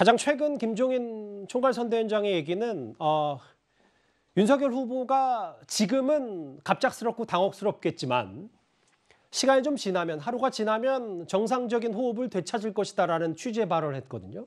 가장 최근 김종인 총괄선대위원장의 얘기는 어, 윤석열 후보가 지금은 갑작스럽고 당혹스럽겠지만 시간이 좀 지나면 하루가 지나면 정상적인 호흡을 되찾을 것이다라는 취지의 발언을 했거든요.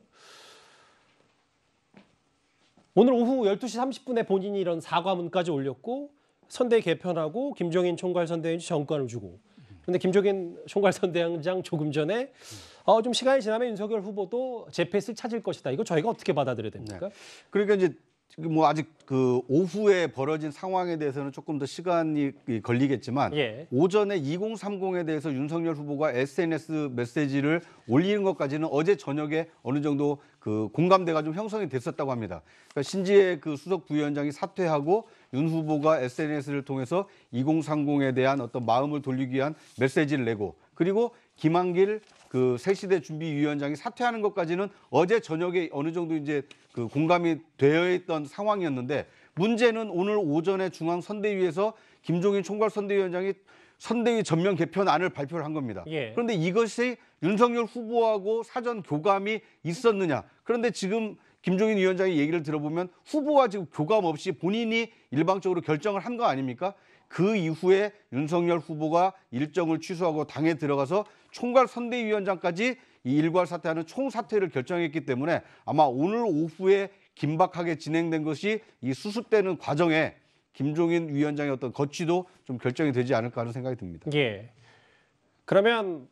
오늘 오후 12시 30분에 본인이 이런 사과문까지 올렸고 선대 개편하고 김종인 총괄선대위원장 정권을 주고 그런데 김종인 총괄선대위원장 조금 전에 음. 어, 좀 시간이 지나면 윤석열 후보도 제패스를 찾을 것이다. 이거 저희가 어떻게 받아들여야 됩니까? 네. 그러니까 이제 뭐 아직 그 오후에 벌어진 상황에 대해서는 조금 더 시간이 걸리겠지만 예. 오전에 2030에 대해서 윤석열 후보가 SNS 메시지를 올리는 것까지는 어제 저녁에 어느 정도 그 공감대가 좀 형성이 됐었다고 합니다. 그러니까 신지혜 그 수석 부위원장이 사퇴하고 윤 후보가 SNS를 통해서 2030에 대한 어떤 마음을 돌리기 위한 메시지를 내고 그리고 김한길 그 새시대 준비위원장이 사퇴하는 것까지는 어제 저녁에 어느 정도 이제 그 공감이 되어 있던 상황이었는데 문제는 오늘 오전에 중앙선대위에서 김종인 총괄선대위원장이 선대위 전면 개편안을 발표를 한 겁니다. 예. 그런데 이것이 윤석열 후보하고 사전 교감이 있었느냐. 그런데 지금 김종인 위원장의 얘기를 들어보면 후보와 지금 교감 없이 본인이 일방적으로 결정을 한 거 아닙니까? 그 이후에 윤석열 후보가 일정을 취소하고 당에 들어가서 총괄 선대위원장까지 이 일괄 사퇴하는 총사퇴를 결정했기 때문에 아마 오늘 오후에 긴박하게 진행된 것이 이 수습되는 과정에 김종인 위원장의 어떤 거취도 좀 결정이 되지 않을까 하는 생각이 듭니다. 예. 그러면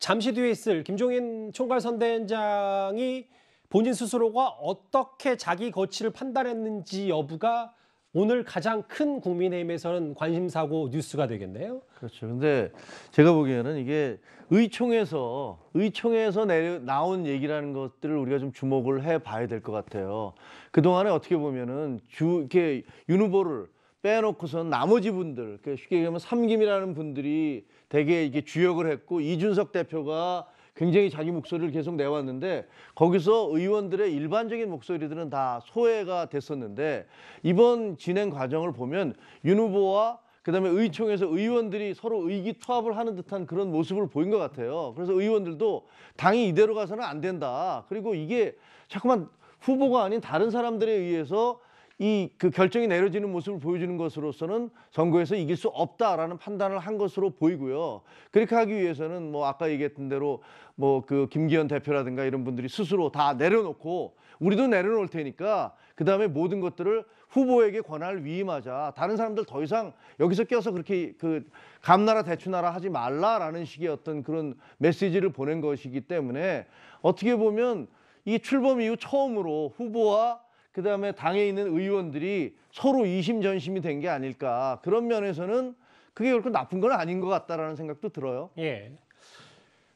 잠시 뒤에 있을 김종인 총괄 선대위원장이 본인 스스로가 어떻게 자기 거취를 판단했는지 여부가 오늘 가장 큰 국민의힘에서는 관심사고 뉴스가 되겠네요. 그렇죠. 근데 제가 보기에는 이게 의총에서 의총에서 내려, 나온 얘기라는 것들을 우리가 좀 주목을 해봐야 될 것 같아요. 그 동안에 어떻게 보면은 주 이렇게 윤 후보를 빼놓고선 나머지 분들, 그러니까 쉽게 얘기하면 삼김이라는 분들이 되게 이게 주역을 했고 이준석 대표가 굉장히 자기 목소리를 계속 내왔는데 거기서 의원들의 일반적인 목소리들은 다 소외가 됐었는데 이번 진행 과정을 보면 윤 후보와 그다음에 의총에서 의원들이 서로 의기투합을 하는 듯한 그런 모습을 보인 것 같아요. 그래서 의원들도 당이 이대로 가서는 안 된다. 그리고 이게 자꾸만 후보가 아닌 다른 사람들에 의해서 이그 결정이 내려지는 모습을 보여주는 것으로서는 선거에서 이길 수 없다라는 판단을 한 것으로 보이고요. 그렇게 하기 위해서는 뭐 아까 얘기했던 대로 뭐 그 김기현 대표라든가 이런 분들이 스스로 다 내려놓고 우리도 내려놓을 테니까 그 다음에 모든 것들을 후보에게 권한을 위임하자. 다른 사람들 더 이상 여기서 껴서 그렇게 그 감나라 대추나라 하지 말라라는 식의 어떤 그런 메시지를 보낸 것이기 때문에 어떻게 보면 이 출범 이후 처음으로 후보와 그 다음에 당에 있는 의원들이 서로 이심전심이 된 게 아닐까 그런 면에서는 그게 그렇게 나쁜 건 아닌 것 같다라는 생각도 들어요. 예.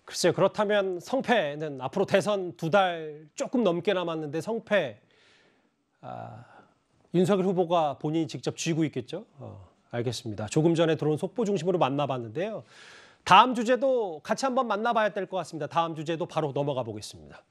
글쎄 그렇다면 성패는 앞으로 대선 두 달 조금 넘게 남았는데 성패 아, 윤석열 후보가 본인이 직접 쥐고 있겠죠. 어, 알겠습니다. 조금 전에 들어온 속보 중심으로 만나봤는데요. 다음 주제도 같이 한번 만나봐야 될 것 같습니다. 다음 주제도 바로 넘어가 보겠습니다.